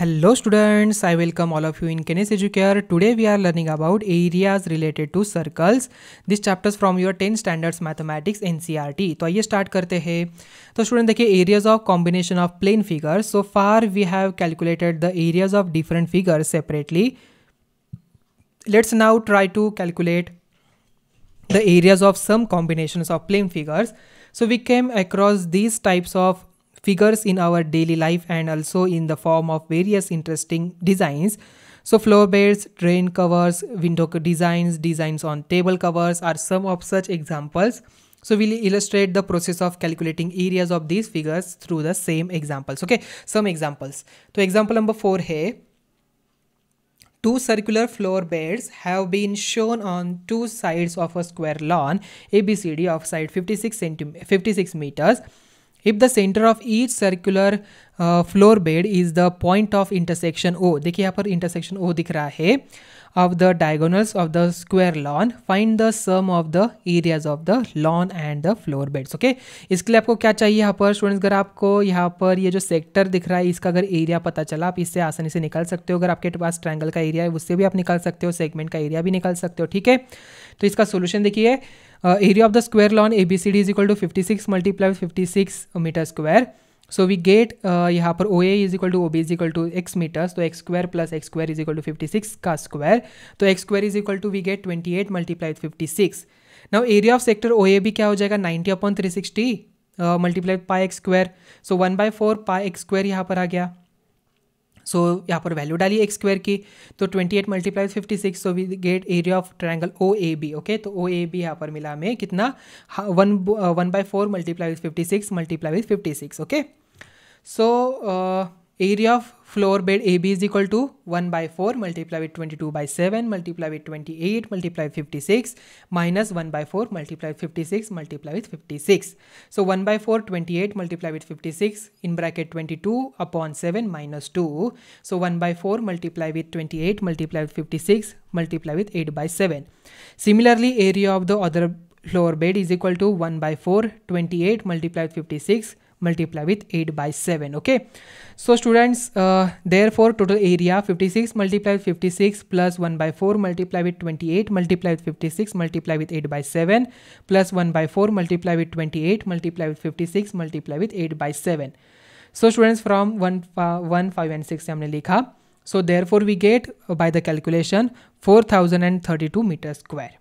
Hello students I welcome all of you in केनेस Educare today we are learning about areas related to circles this chapters from your ten standards mathematics टी तो आइए start करते हैं तो student देखिए areas of combination of plane figures so far we have calculated the areas of different figures separately let's now try to calculate the areas of some combination of plane figures so we came across these types of figures in our daily life and also in the form of various interesting designs. So floor beds, drain covers, window designs, designs on table covers are some of such examples. So we'll illustrate the process of calculating areas of these figures through the same examples. Okay, some examples. So example number four here. Two circular floor beds have been shown on two sides of a square lawn, ABCD of side 56, 56 meters. If the center of each circular flower bed is the point of intersection O देखिए यहाँ पर intersection O दिख रहा है of the diagonals of the square lawn find the sum of the areas of the lawn and the flower beds okay इसके लिए आपको क्या चाहिए यहाँ पर स्टूडेंट्स अगर आपको यहाँ पर ये यह जो सेक्टर दिख रहा है इसका अगर एरिया पता चला आप इससे आसानी से निकाल सकते हो अगर आपके पास ट्रैंगल का एरिया है उससे भी आप निकाल सकते हो सेगमेंट का एरिया भी निकाल सकते हो ठीक है तो इसका सोल्यूशन देखिए area of the square lawn A B C D is equal to fifty six multiply fifty six meter square so we get यहाँ पर O A is equal to O B is equal to X meters तो X square plus X square is equal to fifty six का square तो X square is equal to we get twenty eight multiply fifty six now area of sector O A भी क्या हो जाएगा ninety upon three sixty multiply pi X square so one by four pi X square यहाँ पर आ गया सो so, यहाँ पर value डाली एक्स स्क्वायर की तो twenty eight multiply fifty six so we get area of triangle O A B okay तो O A B यहाँ पर मिला हमें कितना one one by four multiply with fifty six multiply with fifty six okay So uh, area of floor bed AB is equal to 1 by 4 multiply with 22 by 7 multiply with 28 multiply with 56 minus 1 by 4 multiply with 56 multiply with 56. So 1 by 4 28 multiply with 56 in bracket 22 upon 7 minus 2. So 1 by 4 multiply with 28 multiply with 56 multiply with 8 by 7. Similarly area of the other floor bed is equal to 1 by 4 28 multiply with 56 multiply with 8 by 7 okay so students uh, therefore total area 56 multiply with 56 plus 1 by 4 multiply with 28 multiply with 56 multiply with 8 by 7 plus 1 by 4 multiply with 28 multiply with 56 multiply with 8 by 7 so students from 1 1 5 and 6 हमने लिखा so therefore we get by the calculation 4032 meter square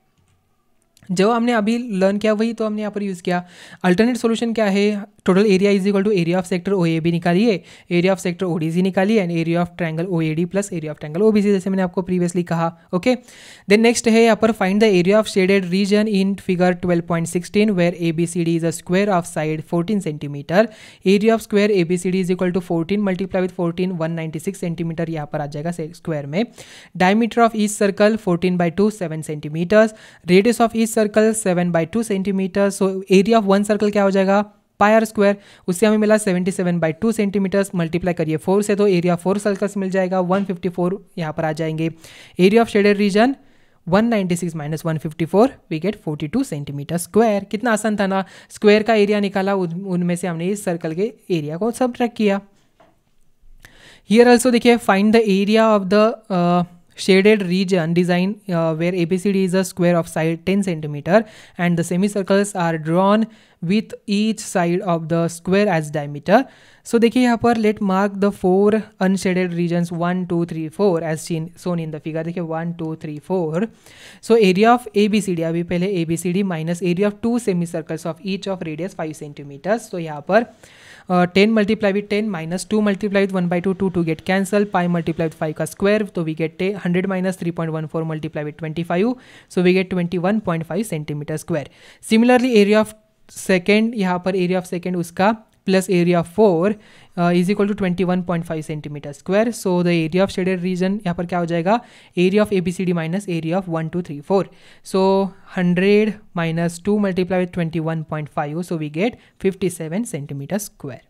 जो हमने अभी learn किया वही तो हमने यहाँ पर यूज़ किया अल्टरनेट सॉल्यूशन क्या है total area is equal to area of sector O A B निकालिए एरिया ऑफ सेक्टर ओ निकालिए and area of triangle O A D plus area of triangle O जैसे मैंने आपको प्रीवियसली कहा okay then next है यहाँ पर find the area of shaded region in figure twelve point sixteen where A B C D is a square of side fourteen centimeter area of square A B C D is equal to fourteen multiply with fourteen one ninety six centimeter यहाँ पर आ जाएगा square में diameter of each circle fourteen by two seven centimeters radius of each circle seven by two centimeter so area of one circle क्या हो जाएगा पाई are square उससे हमें मिला 77 seven by two centimeters multiply करिए फोर से तो एरिया फोर सर्कल्स मिल जाएगा 154 फिफ्टी यहाँ पर आ जाएंगे area of shaded region 196 ninety six minus one we get 42 centimeter square कितना आसान था ना स्क्वायर का एरिया निकाला उनमें से हमने इस सर्कल के एरिया को सब ट्रैक किया हियर ऑल्सो देखिए find the area of the shaded region design uh, where ABCD is a square of side 10 centimeter and the semicircles are drawn with each side of the square as diameter. So देखिए यहाँ पर let mark the four unshaded regions one two three four as seen shown in the figure देखिए one two three four. So area of ABCD अभी पहले ABCD minus area of two semicircles of each of radius five centimeters. So यहाँ पर ten multiply with ten minus two multiply with one by two two two get cancel five multiply with five का square तो we get टे 100 minus 3.14 multiplied with 25 so we get 21.5 centimeter square similarly area of second यहाँ पर area of second उसका plus area four is equal to twenty one point five centimeter square so the area of shaded region यहाँ पर क्या हो जाएगा area of A B C D minus area of one two three four so hundred minus two multiply with twenty one point five so we get fifty seven centimeter square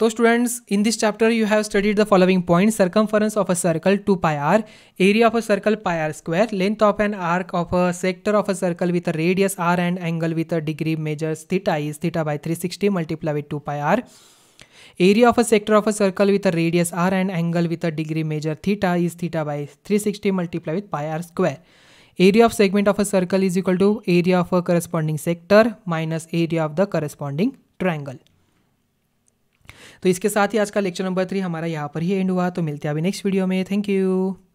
So students, in this chapter you have studied the following points. Circumference of a circle 2 pi r, area of a circle pi r square, length of an arc of a sector of a circle with a radius r and angle with a degree measure theta is theta by 360 multiplied with 2 pi r. Area of a sector of a circle with a radius r and angle with a degree measure theta is theta by 360 multiplied with pi r square. Area of segment of a circle is equal to area of a corresponding sector minus area of the corresponding triangle. तो इसके साथ ही आज का lecture number three हमारा यहाँ पर ही and हुआ तो मिलते हैं अभी नेक्स्ट वीडियो में थैंक यू